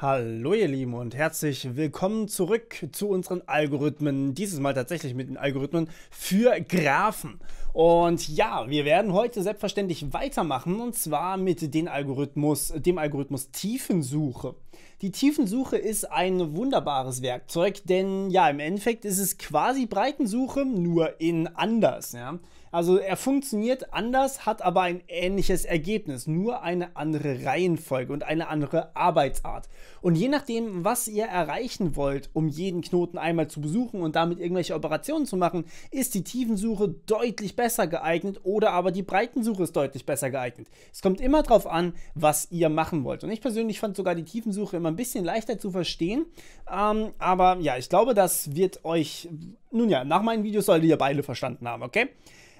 Hallo ihr Lieben und herzlich willkommen zurück zu unseren Algorithmen, dieses Mal tatsächlich mit den Algorithmen für Graphen. Und ja, wir werden heute selbstverständlich weitermachen und zwar mit den Algorithmus, dem Algorithmus Tiefensuche. Die Tiefensuche ist ein wunderbares Werkzeug, denn ja, im Endeffekt ist es quasi Breitensuche, nur in anders. Ja? Also er funktioniert anders, hat aber ein ähnliches Ergebnis, nur eine andere Reihenfolge und eine andere Arbeitsart. Und je nachdem, was ihr erreichen wollt, um jeden Knoten einmal zu besuchen und damit irgendwelche Operationen zu machen, ist die Tiefensuche deutlich besser geeignet oder aber die Breitensuche ist deutlich besser geeignet. Es kommt immer darauf an, was ihr machen wollt. Und ich persönlich fand sogar die Tiefensuche immer ein bisschen leichter zu verstehen. Ähm, aber ja, ich glaube, das wird euch, nun ja, nach meinen Videos solltet ihr beide verstanden haben, okay?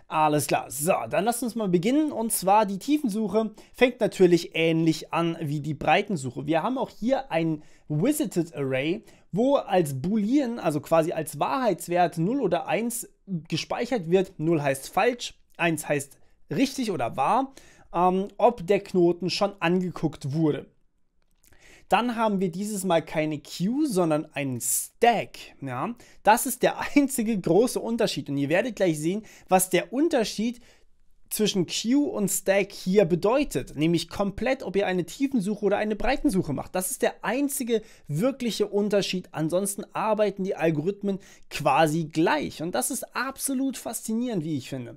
Alles klar. So, dann lasst uns mal beginnen. Und zwar die Tiefensuche fängt natürlich ähnlich an wie die Breitensuche. Wir haben auch hier ein Visited Array, wo als Boolean, also quasi als Wahrheitswert 0 oder 1 gespeichert wird. 0 heißt falsch, 1 heißt richtig oder wahr, ähm, ob der Knoten schon angeguckt wurde. Dann haben wir dieses Mal keine Queue, sondern einen Stack. Ja? Das ist der einzige große Unterschied. Und ihr werdet gleich sehen, was der Unterschied zwischen Queue und Stack hier bedeutet, nämlich komplett, ob ihr eine Tiefensuche oder eine Breitensuche macht. Das ist der einzige wirkliche Unterschied. Ansonsten arbeiten die Algorithmen quasi gleich und das ist absolut faszinierend, wie ich finde.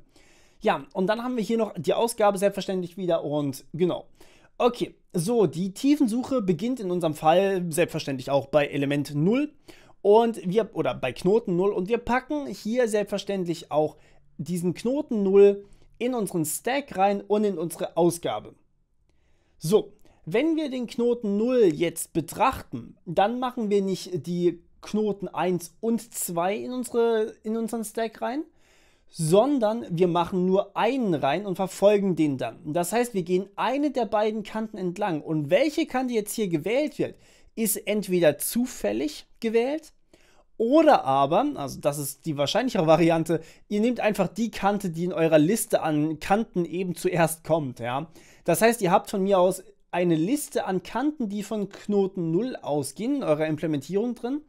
Ja, und dann haben wir hier noch die Ausgabe selbstverständlich wieder und genau. Okay, so, die Tiefensuche beginnt in unserem Fall selbstverständlich auch bei Element 0 und wir, oder bei Knoten 0 und wir packen hier selbstverständlich auch diesen Knoten 0 in unseren Stack rein und in unsere Ausgabe. So, wenn wir den Knoten 0 jetzt betrachten, dann machen wir nicht die Knoten 1 und 2 in, unsere, in unseren Stack rein, sondern wir machen nur einen rein und verfolgen den dann. Das heißt, wir gehen eine der beiden Kanten entlang und welche Kante jetzt hier gewählt wird, ist entweder zufällig gewählt oder aber, also das ist die wahrscheinlichere Variante, ihr nehmt einfach die Kante, die in eurer Liste an Kanten eben zuerst kommt, ja. Das heißt, ihr habt von mir aus eine Liste an Kanten, die von Knoten 0 ausgehen, in eurer Implementierung drin.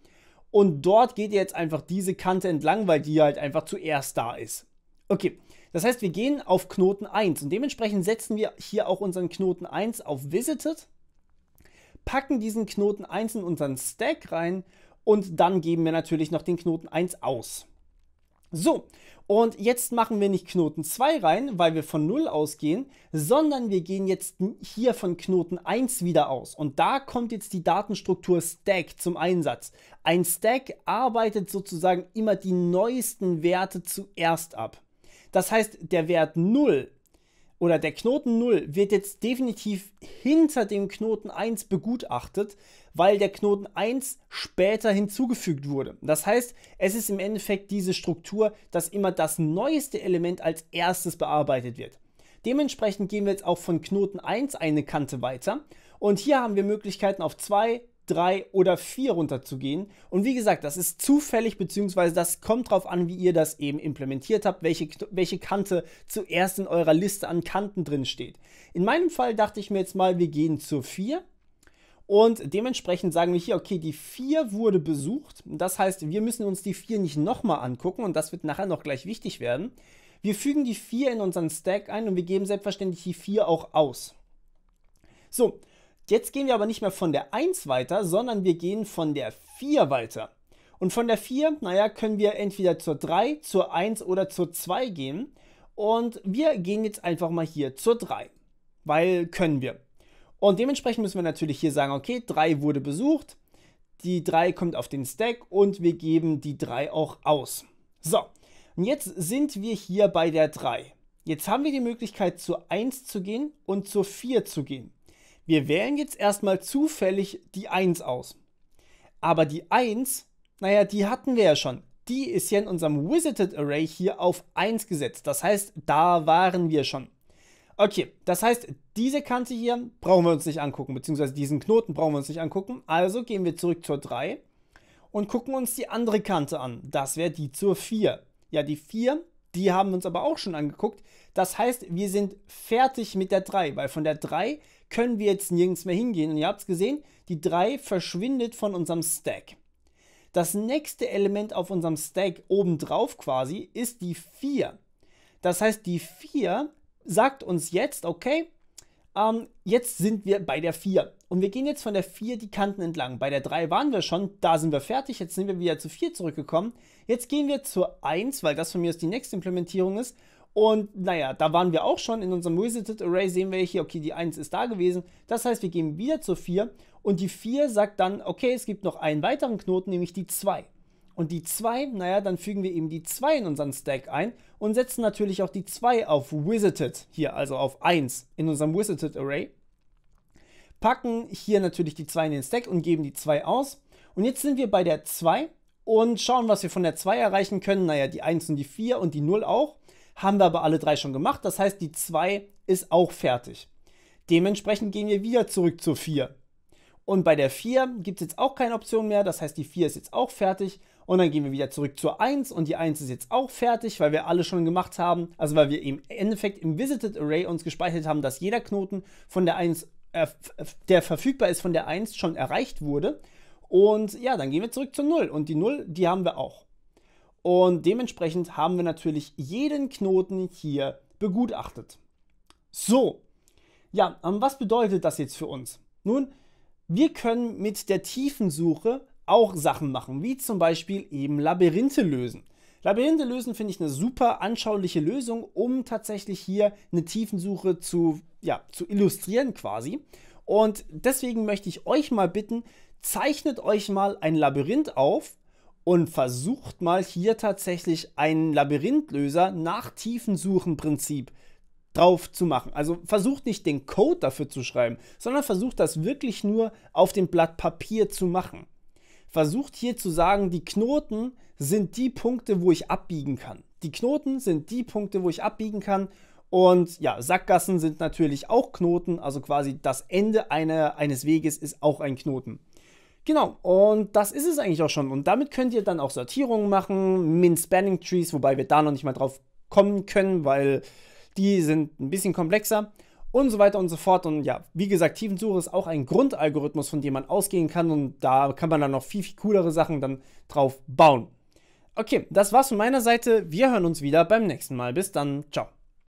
Und dort geht ihr jetzt einfach diese Kante entlang, weil die halt einfach zuerst da ist. Okay, das heißt, wir gehen auf Knoten 1 und dementsprechend setzen wir hier auch unseren Knoten 1 auf Visited, packen diesen Knoten 1 in unseren Stack rein und dann geben wir natürlich noch den Knoten 1 aus. So, und jetzt machen wir nicht Knoten 2 rein, weil wir von 0 ausgehen, sondern wir gehen jetzt hier von Knoten 1 wieder aus. Und da kommt jetzt die Datenstruktur Stack zum Einsatz. Ein Stack arbeitet sozusagen immer die neuesten Werte zuerst ab. Das heißt, der Wert 0 oder der Knoten 0 wird jetzt definitiv hinter dem Knoten 1 begutachtet, weil der Knoten 1 später hinzugefügt wurde. Das heißt, es ist im Endeffekt diese Struktur, dass immer das neueste Element als erstes bearbeitet wird. Dementsprechend gehen wir jetzt auch von Knoten 1 eine Kante weiter und hier haben wir Möglichkeiten auf 2, drei oder vier runterzugehen. Und wie gesagt, das ist zufällig, beziehungsweise das kommt darauf an, wie ihr das eben implementiert habt, welche, welche Kante zuerst in eurer Liste an Kanten drin steht. In meinem Fall dachte ich mir jetzt mal, wir gehen zur 4. Und dementsprechend sagen wir hier, okay, die 4 wurde besucht. Das heißt, wir müssen uns die 4 nicht nochmal angucken und das wird nachher noch gleich wichtig werden. Wir fügen die 4 in unseren Stack ein und wir geben selbstverständlich die 4 auch aus. So, Jetzt gehen wir aber nicht mehr von der 1 weiter, sondern wir gehen von der 4 weiter. Und von der 4, naja, können wir entweder zur 3, zur 1 oder zur 2 gehen. Und wir gehen jetzt einfach mal hier zur 3, weil können wir. Und dementsprechend müssen wir natürlich hier sagen, okay, 3 wurde besucht, die 3 kommt auf den Stack und wir geben die 3 auch aus. So, und jetzt sind wir hier bei der 3. Jetzt haben wir die Möglichkeit zur 1 zu gehen und zur 4 zu gehen. Wir wählen jetzt erstmal zufällig die 1 aus. Aber die 1, naja, die hatten wir ja schon. Die ist ja in unserem Wizarded Array hier auf 1 gesetzt. Das heißt, da waren wir schon. Okay, das heißt, diese Kante hier brauchen wir uns nicht angucken, beziehungsweise diesen Knoten brauchen wir uns nicht angucken. Also gehen wir zurück zur 3 und gucken uns die andere Kante an. Das wäre die zur 4. Ja, die 4, die haben wir uns aber auch schon angeguckt. Das heißt, wir sind fertig mit der 3, weil von der 3 können wir jetzt nirgends mehr hingehen. Und ihr habt es gesehen, die 3 verschwindet von unserem Stack. Das nächste Element auf unserem Stack obendrauf quasi ist die 4. Das heißt, die 4 sagt uns jetzt, okay, ähm, jetzt sind wir bei der 4. Und wir gehen jetzt von der 4 die Kanten entlang. Bei der 3 waren wir schon, da sind wir fertig, jetzt sind wir wieder zu 4 zurückgekommen. Jetzt gehen wir zur 1, weil das von mir aus die nächste Implementierung ist. Und naja, da waren wir auch schon. In unserem Reseted Array sehen wir hier, okay, die 1 ist da gewesen. Das heißt, wir gehen wieder zur 4 und die 4 sagt dann, okay, es gibt noch einen weiteren Knoten, nämlich die 2. Und die 2, naja, dann fügen wir eben die 2 in unseren Stack ein und setzen natürlich auch die 2 auf Wizarded hier, also auf 1 in unserem Wizarded Array. Packen hier natürlich die 2 in den Stack und geben die 2 aus. Und jetzt sind wir bei der 2 und schauen, was wir von der 2 erreichen können. Naja, die 1 und die 4 und die 0 auch. Haben wir aber alle drei schon gemacht, das heißt, die 2 ist auch fertig. Dementsprechend gehen wir wieder zurück zur 4. Und bei der 4 gibt es jetzt auch keine Option mehr, das heißt, die 4 ist jetzt auch fertig. Und dann gehen wir wieder zurück zur 1 und die 1 ist jetzt auch fertig, weil wir alle schon gemacht haben. Also weil wir im Endeffekt im Visited Array uns gespeichert haben, dass jeder Knoten von der 1, äh, der verfügbar ist von der 1 schon erreicht wurde. Und ja, dann gehen wir zurück zur 0 und die 0, die haben wir auch. Und dementsprechend haben wir natürlich jeden Knoten hier begutachtet. So, ja, ähm, was bedeutet das jetzt für uns? Nun, wir können mit der Tiefensuche auch Sachen machen, wie zum Beispiel eben Labyrinthe lösen. Labyrinthe lösen finde ich eine super anschauliche Lösung, um tatsächlich hier eine Tiefensuche zu, ja, zu illustrieren quasi. Und deswegen möchte ich euch mal bitten, zeichnet euch mal ein Labyrinth auf und versucht mal hier tatsächlich einen Labyrinthlöser nach Tiefensuchen-Prinzip drauf zu machen. Also versucht nicht den Code dafür zu schreiben, sondern versucht das wirklich nur auf dem Blatt Papier zu machen. Versucht hier zu sagen, die Knoten sind die Punkte, wo ich abbiegen kann. Die Knoten sind die Punkte, wo ich abbiegen kann. Und ja, Sackgassen sind natürlich auch Knoten, also quasi das Ende einer, eines Weges ist auch ein Knoten. Genau, und das ist es eigentlich auch schon. Und damit könnt ihr dann auch Sortierungen machen, Min Spanning Trees, wobei wir da noch nicht mal drauf kommen können, weil die sind ein bisschen komplexer und so weiter und so fort. Und ja, wie gesagt, Tiefensuche ist auch ein Grundalgorithmus, von dem man ausgehen kann und da kann man dann noch viel, viel coolere Sachen dann drauf bauen. Okay, das war's von meiner Seite. Wir hören uns wieder beim nächsten Mal. Bis dann. Ciao.